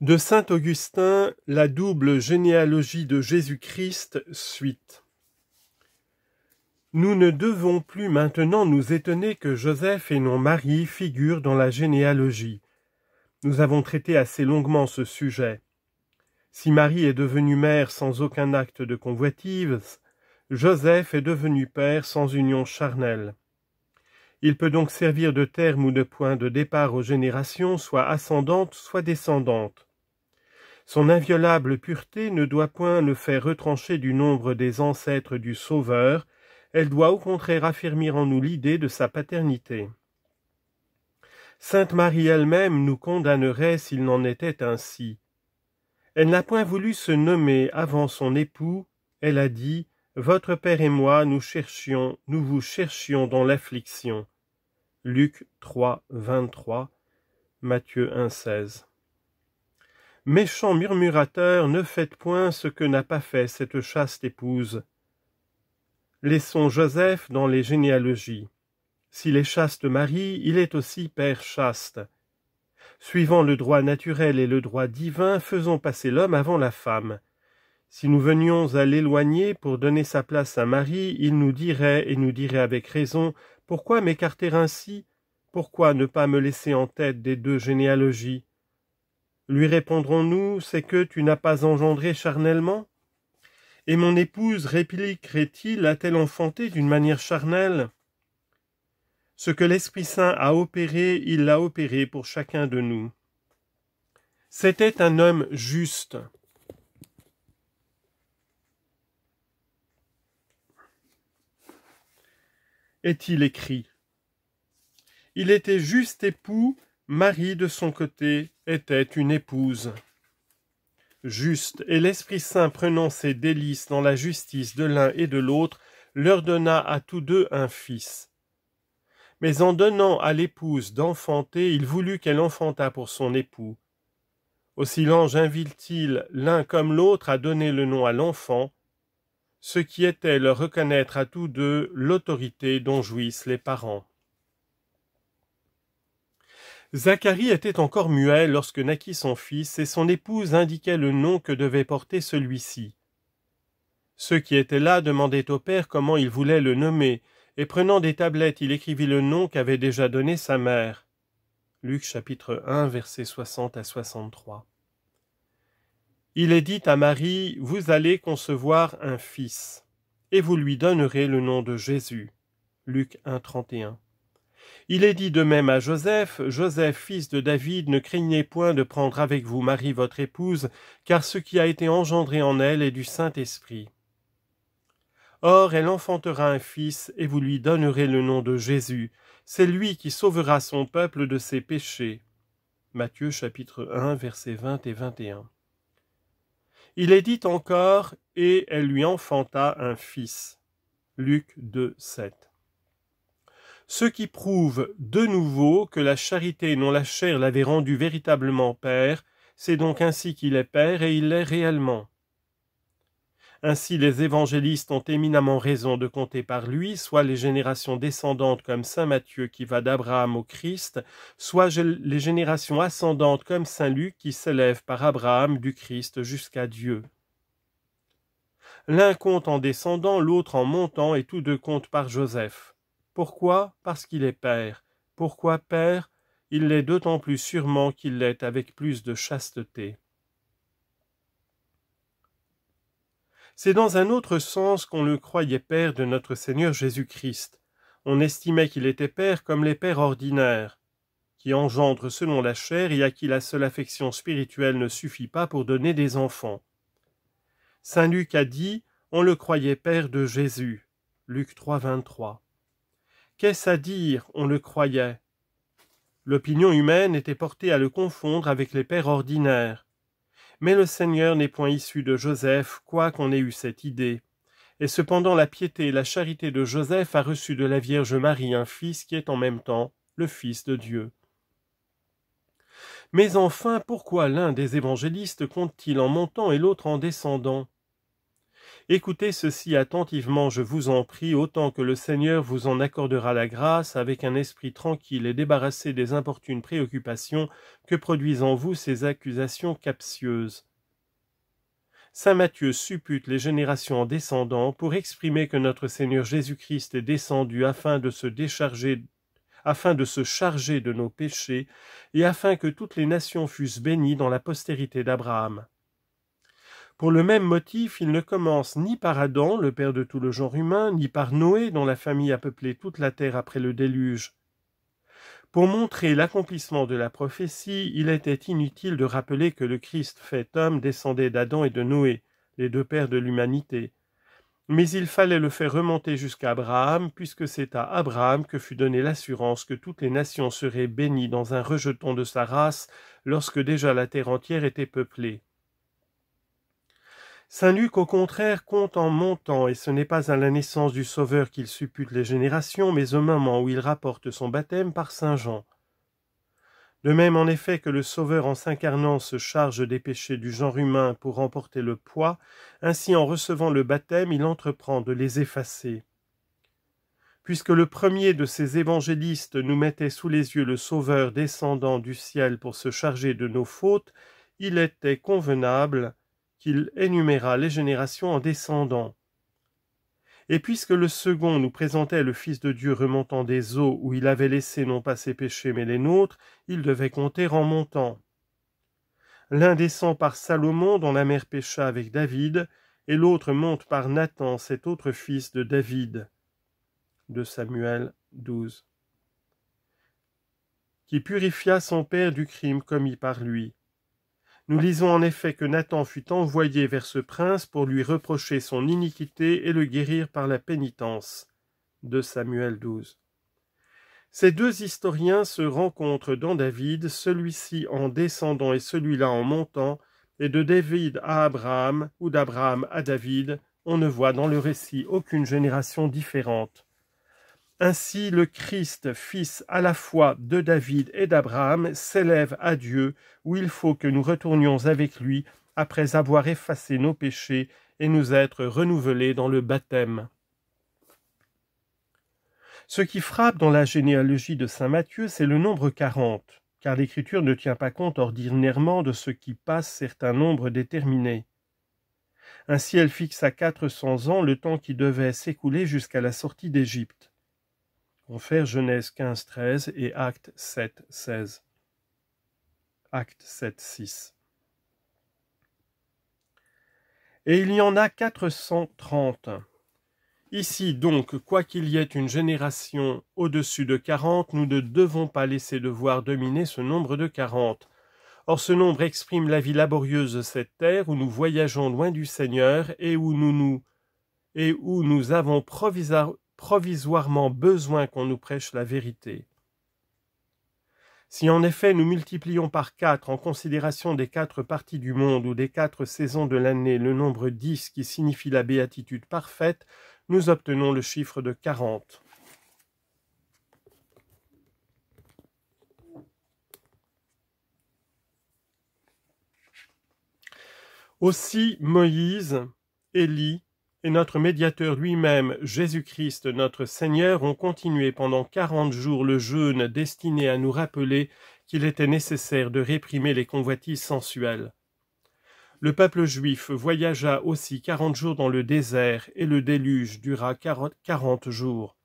De saint Augustin, la double généalogie de Jésus-Christ, suite. Nous ne devons plus maintenant nous étonner que Joseph et non Marie figurent dans la généalogie. Nous avons traité assez longuement ce sujet. Si Marie est devenue mère sans aucun acte de convoitise, Joseph est devenu père sans union charnelle. Il peut donc servir de terme ou de point de départ aux générations, soit ascendantes, soit descendantes. Son inviolable pureté ne doit point le faire retrancher du nombre des ancêtres du Sauveur, elle doit au contraire affirmer en nous l'idée de sa paternité. Sainte Marie elle-même nous condamnerait s'il n'en était ainsi. Elle n'a point voulu se nommer avant son époux, elle a dit Votre Père et moi, nous cherchions, nous vous cherchions dans l'affliction. Luc 3, 23, Matthieu 1, Méchant murmurateur, ne faites point ce que n'a pas fait cette chaste épouse. Laissons Joseph dans les généalogies. S'il est chaste mari, il est aussi père chaste. Suivant le droit naturel et le droit divin, faisons passer l'homme avant la femme. Si nous venions à l'éloigner pour donner sa place à Marie, il nous dirait, et nous dirait avec raison, pourquoi m'écarter ainsi Pourquoi ne pas me laisser en tête des deux généalogies lui répondrons-nous, c'est que tu n'as pas engendré charnellement Et mon épouse répliquerait-il, a-t-elle enfanté d'une manière charnelle Ce que l'Esprit Saint a opéré, il l'a opéré pour chacun de nous. C'était un homme juste. Est-il écrit Il était juste époux Marie, de son côté, était une épouse. Juste, et l'Esprit Saint prenant ses délices dans la justice de l'un et de l'autre, leur donna à tous deux un fils. Mais en donnant à l'épouse d'enfanter, il voulut qu'elle enfantât pour son époux. Aussi l'ange invite-t-il l'un comme l'autre à donner le nom à l'enfant, ce qui était leur reconnaître à tous deux l'autorité dont jouissent les parents. Zacharie était encore muet lorsque naquit son fils, et son épouse indiquait le nom que devait porter celui-ci. Ceux qui étaient là demandaient au père comment il voulait le nommer, et prenant des tablettes, il écrivit le nom qu'avait déjà donné sa mère. Luc chapitre 1 versets 60 à 63. Il est dit à Marie Vous allez concevoir un fils, et vous lui donnerez le nom de Jésus. Luc 1 31. Il est dit de même à Joseph, Joseph, fils de David, ne craignez point de prendre avec vous Marie votre épouse, car ce qui a été engendré en elle est du Saint-Esprit. Or elle enfantera un fils, et vous lui donnerez le nom de Jésus. C'est lui qui sauvera son peuple de ses péchés. Matthieu chapitre 1 versets 20 et 21. Il est dit encore, et elle lui enfanta un fils. Luc 2, ce qui prouve de nouveau que la charité non la chair l'avait rendu véritablement père, c'est donc ainsi qu'il est père et il l'est réellement. Ainsi les évangélistes ont éminemment raison de compter par lui, soit les générations descendantes comme Saint Matthieu qui va d'Abraham au Christ, soit les générations ascendantes comme Saint Luc qui s'élève par Abraham du Christ jusqu'à Dieu. L'un compte en descendant, l'autre en montant, et tous deux comptent par Joseph. Pourquoi Parce qu'il est père. Pourquoi père Il l'est d'autant plus sûrement qu'il l'est avec plus de chasteté. C'est dans un autre sens qu'on le croyait père de notre Seigneur Jésus-Christ. On estimait qu'il était père comme les pères ordinaires, qui engendrent selon la chair et à qui la seule affection spirituelle ne suffit pas pour donner des enfants. Saint Luc a dit On le croyait père de Jésus. Luc 3, Qu'est-ce à dire On le croyait. L'opinion humaine était portée à le confondre avec les pères ordinaires. Mais le Seigneur n'est point issu de Joseph, quoiqu'on ait eu cette idée. Et cependant la piété et la charité de Joseph a reçu de la Vierge Marie un fils qui est en même temps le Fils de Dieu. Mais enfin, pourquoi l'un des évangélistes compte-t-il en montant et l'autre en descendant Écoutez ceci attentivement, je vous en prie, autant que le Seigneur vous en accordera la grâce, avec un esprit tranquille et débarrassé des importunes préoccupations que produisent en vous ces accusations captieuses. Saint Matthieu suppute les générations en descendant pour exprimer que notre Seigneur Jésus-Christ est descendu afin de se décharger afin de se charger de nos péchés, et afin que toutes les nations fussent bénies dans la postérité d'Abraham. Pour le même motif, il ne commence ni par Adam, le père de tout le genre humain, ni par Noé, dont la famille a peuplé toute la terre après le déluge. Pour montrer l'accomplissement de la prophétie, il était inutile de rappeler que le Christ fait homme descendait d'Adam et de Noé, les deux pères de l'humanité. Mais il fallait le faire remonter jusqu'à Abraham, puisque c'est à Abraham que fut donnée l'assurance que toutes les nations seraient bénies dans un rejeton de sa race lorsque déjà la terre entière était peuplée. Saint Luc, au contraire, compte en montant, et ce n'est pas à la naissance du Sauveur qu'il suppute les générations, mais au moment où il rapporte son baptême par Saint Jean. De même, en effet, que le Sauveur en s'incarnant se charge des péchés du genre humain pour emporter le poids, ainsi en recevant le baptême, il entreprend de les effacer. Puisque le premier de ces évangélistes nous mettait sous les yeux le Sauveur descendant du ciel pour se charger de nos fautes, il était convenable qu'il énuméra les générations en descendant. Et puisque le second nous présentait le Fils de Dieu remontant des eaux où il avait laissé non pas ses péchés mais les nôtres, il devait compter en montant. L'un descend par Salomon dont la mère pécha avec David, et l'autre monte par Nathan, cet autre fils de David. De Samuel 12. Qui purifia son père du crime commis par lui. Nous lisons en effet que Nathan fut envoyé vers ce prince pour lui reprocher son iniquité et le guérir par la pénitence. De Samuel 12. Ces deux historiens se rencontrent dans David, celui-ci en descendant et celui-là en montant, et de David à Abraham ou d'Abraham à David, on ne voit dans le récit aucune génération différente. Ainsi le Christ, fils à la fois de David et d'Abraham, s'élève à Dieu, où il faut que nous retournions avec lui après avoir effacé nos péchés et nous être renouvelés dans le baptême. Ce qui frappe dans la généalogie de saint Matthieu, c'est le nombre quarante, car l'Écriture ne tient pas compte ordinairement de ce qui passe certains nombres déterminés. Ainsi elle fixe à quatre cents ans le temps qui devait s'écouler jusqu'à la sortie d'Égypte faire Genèse 15, 13 et Acte 7, 16. Acte 7, 6. Et il y en a 430. Ici donc, quoi qu'il y ait une génération au-dessus de 40, nous ne devons pas laisser devoir dominer ce nombre de 40. Or ce nombre exprime la vie laborieuse de cette terre où nous voyageons loin du Seigneur et où nous et où nous avons provisoirement provisoirement besoin qu'on nous prêche la vérité. Si en effet nous multiplions par quatre en considération des quatre parties du monde ou des quatre saisons de l'année le nombre dix qui signifie la béatitude parfaite, nous obtenons le chiffre de quarante. Aussi Moïse, Élie, et notre médiateur lui-même, Jésus-Christ notre Seigneur, ont continué pendant quarante jours le jeûne destiné à nous rappeler qu'il était nécessaire de réprimer les convoitises sensuelles. Le peuple juif voyagea aussi quarante jours dans le désert, et le déluge dura quarante jours.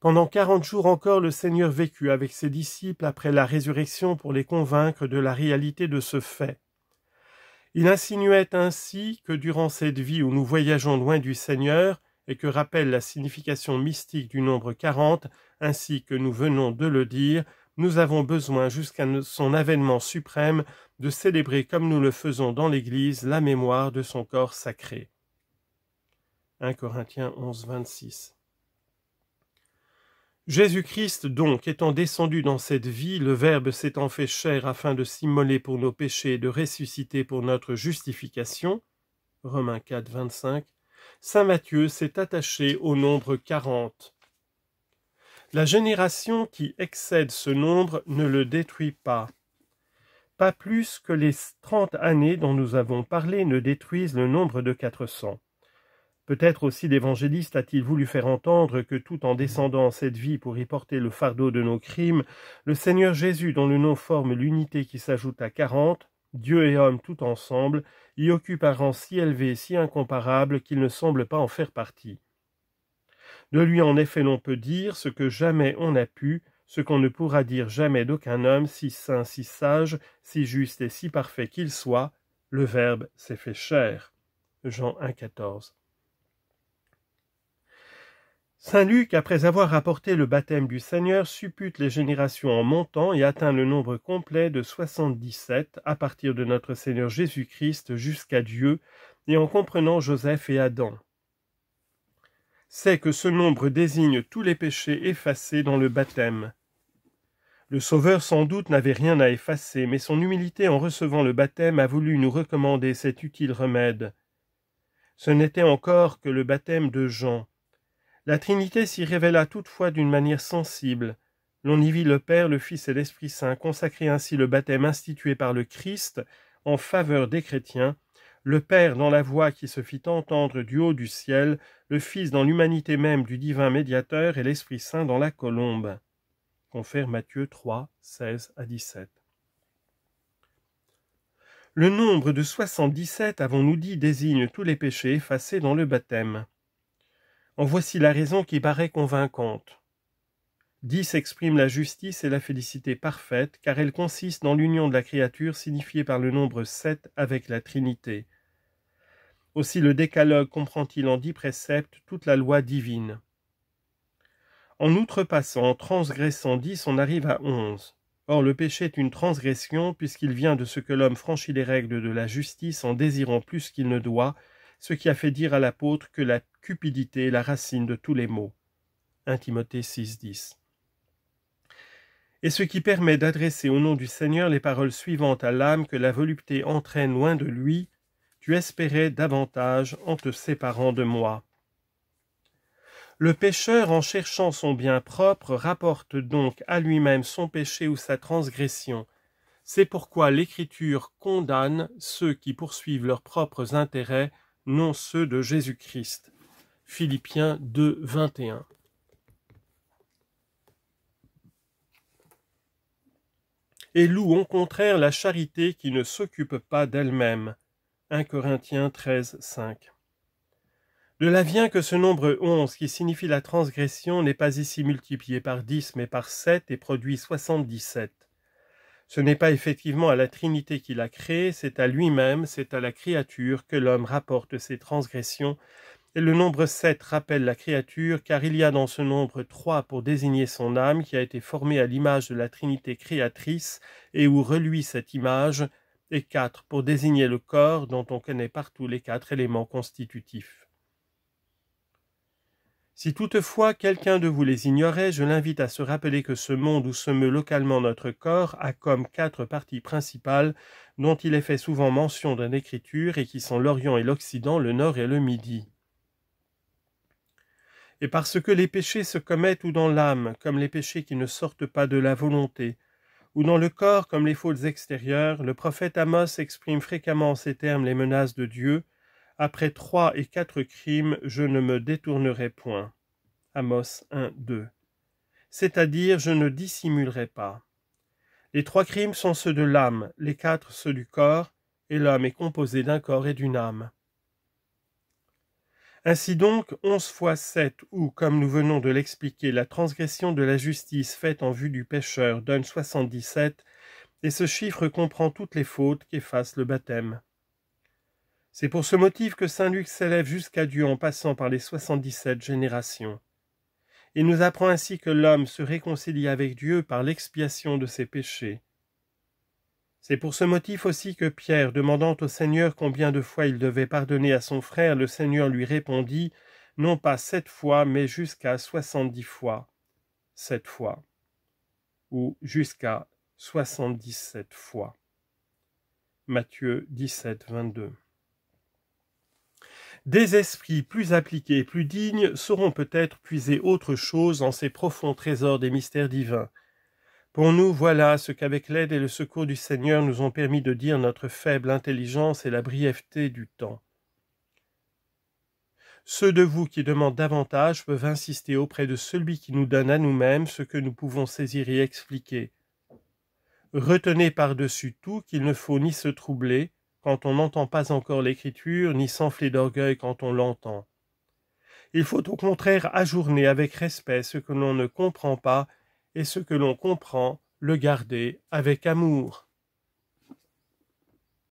Pendant quarante jours encore le Seigneur vécut avec ses disciples après la résurrection pour les convaincre de la réalité de ce fait. Il insinuait ainsi que durant cette vie où nous voyageons loin du Seigneur, et que rappelle la signification mystique du nombre quarante, ainsi que nous venons de le dire, nous avons besoin jusqu'à son avènement suprême de célébrer comme nous le faisons dans l'Église la mémoire de son corps sacré. 1 Corinthiens 11, Jésus-Christ donc, étant descendu dans cette vie, le Verbe s'étant fait chair afin de s'immoler pour nos péchés et de ressusciter pour notre justification, Romains 4, 25, Saint Matthieu s'est attaché au nombre quarante. La génération qui excède ce nombre ne le détruit pas. Pas plus que les trente années dont nous avons parlé ne détruisent le nombre de quatre cents. Peut-être aussi l'évangéliste a-t-il voulu faire entendre que tout en descendant en cette vie pour y porter le fardeau de nos crimes, le Seigneur Jésus, dont le nom forme l'unité qui s'ajoute à quarante, Dieu et homme tout ensemble, y occupe un rang si élevé, si incomparable qu'il ne semble pas en faire partie. De lui en effet l'on peut dire ce que jamais on n'a pu, ce qu'on ne pourra dire jamais d'aucun homme, si saint, si sage, si juste et si parfait qu'il soit, le Verbe s'est fait chair. Jean 1,14. Saint Luc, après avoir rapporté le baptême du Seigneur, suppute les générations en montant et atteint le nombre complet de soixante-dix-sept à partir de notre Seigneur Jésus-Christ jusqu'à Dieu et en comprenant Joseph et Adam. C'est que ce nombre désigne tous les péchés effacés dans le baptême. Le Sauveur sans doute n'avait rien à effacer, mais son humilité en recevant le baptême a voulu nous recommander cet utile remède. Ce n'était encore que le baptême de Jean. La Trinité s'y révéla toutefois d'une manière sensible. L'on y vit le Père, le Fils et l'Esprit Saint consacrer ainsi le baptême institué par le Christ en faveur des chrétiens, le Père dans la voix qui se fit entendre du haut du ciel, le Fils dans l'humanité même du divin médiateur et l'Esprit Saint dans la colombe. Confère Matthieu 3, 16 à 17. Le nombre de soixante-dix-sept, avons-nous dit, désigne tous les péchés effacés dans le baptême. En voici la raison qui paraît convaincante. Dix exprime la justice et la félicité parfaite, car elle consiste dans l'union de la créature signifiée par le nombre sept avec la Trinité. Aussi le décalogue comprend-il en dix préceptes toute la loi divine. En outrepassant, en transgressant dix, on arrive à onze. Or le péché est une transgression, puisqu'il vient de ce que l'homme franchit les règles de la justice en désirant plus qu'il ne doit, ce qui a fait dire à l'apôtre que la cupidité est la racine de tous les maux. 1 Timothée 6,10. Et ce qui permet d'adresser au nom du Seigneur les paroles suivantes à l'âme que la volupté entraîne loin de lui, tu espérais davantage en te séparant de moi. Le pécheur, en cherchant son bien propre, rapporte donc à lui-même son péché ou sa transgression. C'est pourquoi l'Écriture condamne ceux qui poursuivent leurs propres intérêts non ceux de Jésus-Christ. Philippiens 2, 21. Et loue au contraire la charité qui ne s'occupe pas d'elle-même. 1 Corinthiens 13, 5. De là vient que ce nombre 11, qui signifie la transgression, n'est pas ici multiplié par 10 mais par 7 et produit 77. Ce n'est pas effectivement à la Trinité qu'il a créé, c'est à lui-même, c'est à la créature que l'homme rapporte ses transgressions. Et le nombre sept rappelle la créature, car il y a dans ce nombre trois pour désigner son âme qui a été formée à l'image de la Trinité créatrice et où reluit cette image, et quatre pour désigner le corps dont on connaît partout les quatre éléments constitutifs. Si toutefois quelqu'un de vous les ignorait, je l'invite à se rappeler que ce monde où se meut localement notre corps a comme quatre parties principales dont il est fait souvent mention dans l'écriture et qui sont l'Orient et l'Occident, le Nord et le Midi. Et parce que les péchés se commettent ou dans l'âme, comme les péchés qui ne sortent pas de la volonté, ou dans le corps comme les fautes extérieures, le prophète Amos exprime fréquemment en ces termes les menaces de Dieu, après trois et quatre crimes, je ne me détournerai point. Amos 1, 2. C'est-à-dire, je ne dissimulerai pas. Les trois crimes sont ceux de l'âme, les quatre ceux du corps, et l'homme est composé d'un corps et d'une âme. Ainsi donc, onze fois sept, ou, comme nous venons de l'expliquer, la transgression de la justice faite en vue du pécheur donne soixante-dix-sept, et ce chiffre comprend toutes les fautes qu'efface le baptême. C'est pour ce motif que Saint Luc s'élève jusqu'à Dieu en passant par les soixante-dix-sept générations. Il nous apprend ainsi que l'homme se réconcilie avec Dieu par l'expiation de ses péchés. C'est pour ce motif aussi que Pierre, demandant au Seigneur combien de fois il devait pardonner à son frère, le Seigneur lui répondit non pas sept fois, mais jusqu'à soixante-dix fois, sept fois, ou jusqu'à soixante-dix-sept fois. Matthieu 17, 22. Des esprits plus appliqués, plus dignes, sauront peut-être puiser autre chose en ces profonds trésors des mystères divins. Pour nous, voilà ce qu'avec l'aide et le secours du Seigneur nous ont permis de dire notre faible intelligence et la brièveté du temps. Ceux de vous qui demandent davantage peuvent insister auprès de celui qui nous donne à nous-mêmes ce que nous pouvons saisir et expliquer. Retenez par-dessus tout qu'il ne faut ni se troubler, quand on n'entend pas encore l'écriture, ni s'enfler d'orgueil quand on l'entend. Il faut au contraire ajourner avec respect ce que l'on ne comprend pas, et ce que l'on comprend, le garder avec amour.